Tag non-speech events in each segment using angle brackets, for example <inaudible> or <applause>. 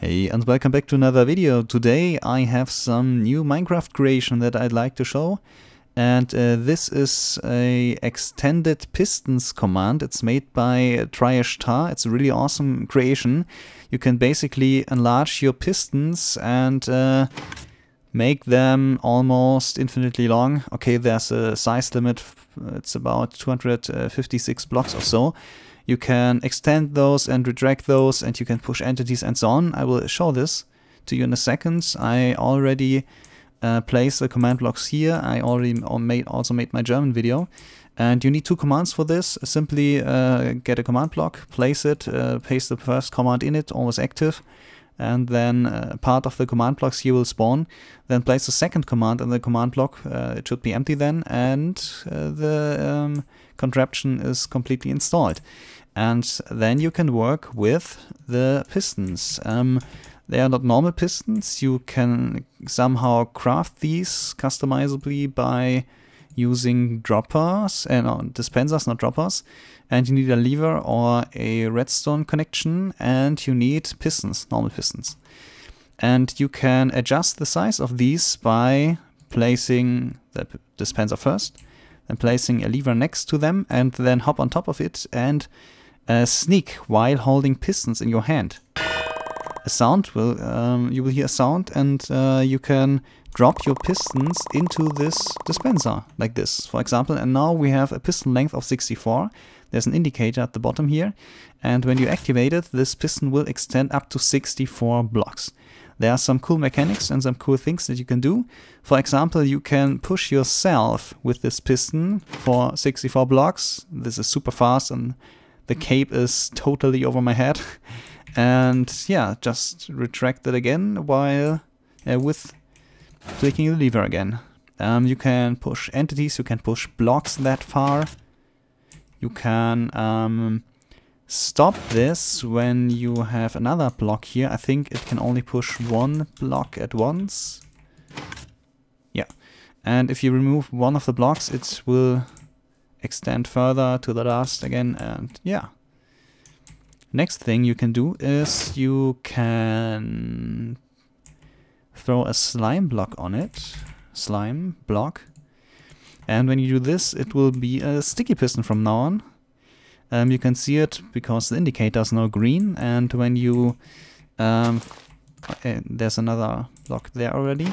Hey and welcome back to another video. Today I have some new Minecraft creation that I'd like to show. And uh, this is a extended pistons command. It's made by Triashtar. It's a really awesome creation. You can basically enlarge your pistons and uh, make them almost infinitely long. Okay, there's a size limit. It's about 256 blocks or so. You can extend those and redirect those and you can push entities and so on. I will show this to you in a second. I already uh, place the command blocks here. I already made also made my German video. And you need two commands for this. Simply uh, get a command block, place it, uh, paste the first command in it, always active, and then uh, part of the command blocks here will spawn. Then place the second command in the command block, uh, it should be empty then, and uh, the um, contraption is completely installed and then you can work with the pistons. Um, they are not normal pistons, you can somehow craft these customizably by using droppers, and uh, eh, no, dispensers, not droppers, and you need a lever or a redstone connection, and you need pistons, normal pistons. And you can adjust the size of these by placing the dispenser first, and placing a lever next to them and then hop on top of it and uh, sneak while holding pistons in your hand. A sound will, um, you will hear a sound and uh, you can drop your pistons into this dispenser like this, for example. And now we have a piston length of 64. There's an indicator at the bottom here. And when you activate it, this piston will extend up to 64 blocks. There are some cool mechanics and some cool things that you can do. For example, you can push yourself with this piston for 64 blocks. This is super fast and the cape is totally over my head. <laughs> and yeah, just retract it again while uh, with clicking the lever again. Um, you can push entities, you can push blocks that far. You can um, stop this when you have another block here. I think it can only push one block at once. Yeah. And if you remove one of the blocks, it will extend further to the last again. And yeah. Next thing you can do is you can throw a slime block on it. Slime block. And when you do this, it will be a sticky piston from now on. Um, you can see it because the indicator is now green and when you... Um, uh, there's another block there already.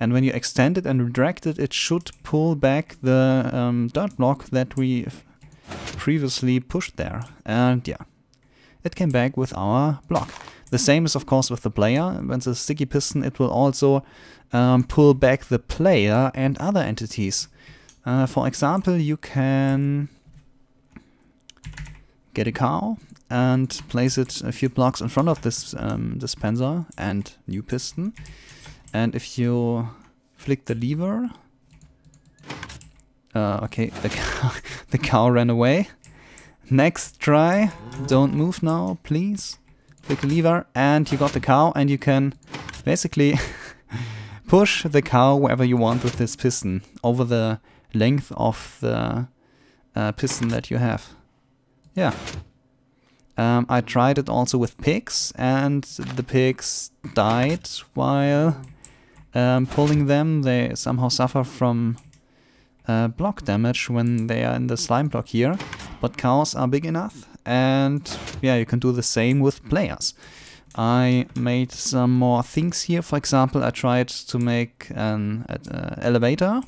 And when you extend it and retract it, it should pull back the um, dirt block that we previously pushed there. And yeah, it came back with our block. The same is of course with the player. When the sticky piston, it will also um, pull back the player and other entities. Uh, for example, you can get a cow and place it a few blocks in front of this um, dispenser and new piston. And if you flick the lever, uh, okay, <laughs> the cow, the cow ran away. Next try, don't move now, please. Flick the lever and you got the cow and you can basically <laughs> push the cow wherever you want with this piston over the length of the uh, piston that you have. Yeah. Um, I tried it also with pigs, and the pigs died while um, pulling them. They somehow suffer from uh, block damage when they are in the slime block here, but cows are big enough, and yeah, you can do the same with players. I made some more things here. For example, I tried to make an uh, elevator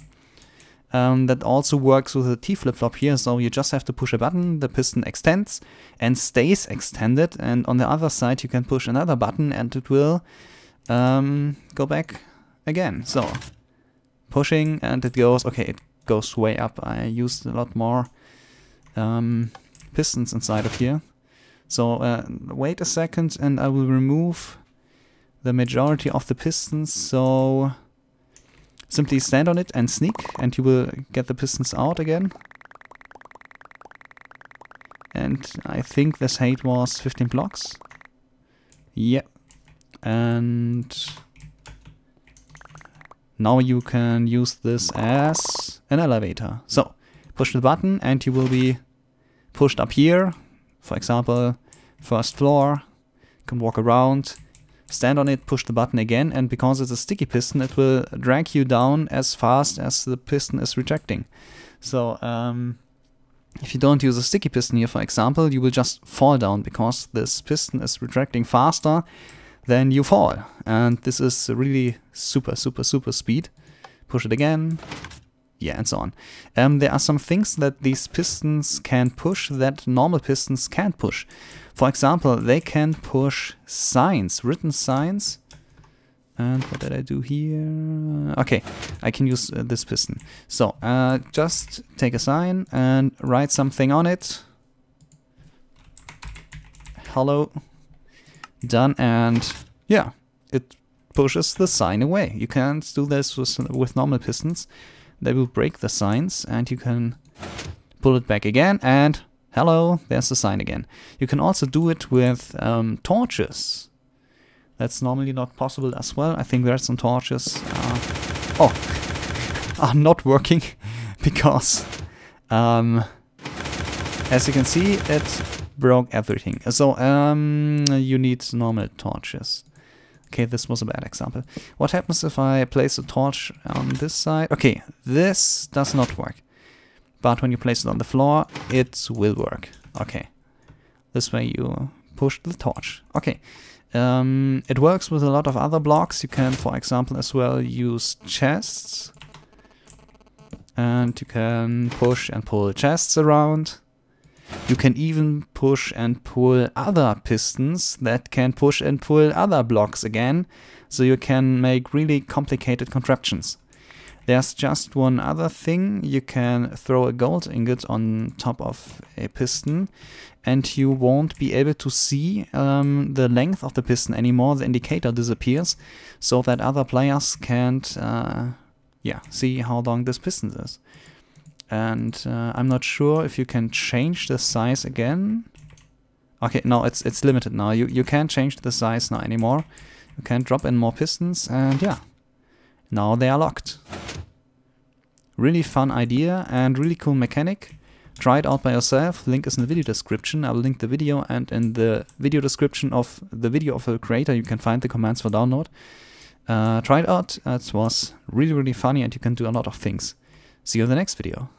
um, that also works with the T flip-flop here, so you just have to push a button, the piston extends and stays extended, and on the other side you can push another button and it will um, go back again. So, pushing and it goes, okay, it goes way up. I used a lot more um, pistons inside of here. So uh, wait a second and I will remove the majority of the pistons, so Simply stand on it and sneak, and you will get the pistons out again. And I think this height was 15 blocks. Yeah. And now you can use this as an elevator. So push the button and you will be pushed up here. For example, first floor. You can walk around stand on it, push the button again, and because it's a sticky piston, it will drag you down as fast as the piston is rejecting. So um, if you don't use a sticky piston here, for example, you will just fall down because this piston is retracting faster than you fall. And this is really super, super, super speed. Push it again, yeah, and so on. Um, there are some things that these pistons can push that normal pistons can't push. For example, they can push signs, written signs. And what did I do here? Okay, I can use uh, this piston. So, uh, just take a sign and write something on it. Hello. Done and yeah, it pushes the sign away. You can't do this with, with normal pistons. They will break the signs and you can pull it back again and hello, there's the sign again. You can also do it with um, torches. That's normally not possible as well. I think there's some torches. Uh, oh, are <laughs> not working <laughs> because um, as you can see, it broke everything. So um, you need normal torches. Okay, this was a bad example. What happens if I place a torch on this side? Okay, this does not work. But when you place it on the floor, it will work. Okay. This way you push the torch. Okay. Um, it works with a lot of other blocks. You can, for example, as well use chests. And you can push and pull chests around. You can even push and pull other pistons that can push and pull other blocks again, so you can make really complicated contraptions. There's just one other thing. You can throw a gold ingot on top of a piston and you won't be able to see um, the length of the piston anymore. The indicator disappears so that other players can't uh, yeah, see how long this piston is. And uh, I'm not sure if you can change the size again. Okay, no, it's it's limited now. You, you can't change the size now anymore. You can not drop in more pistons and yeah. Now they are locked. Really fun idea and really cool mechanic. Try it out by yourself. Link is in the video description. I will link the video and in the video description of the video of the creator you can find the commands for download. Uh, try it out. It was really, really funny and you can do a lot of things. See you in the next video.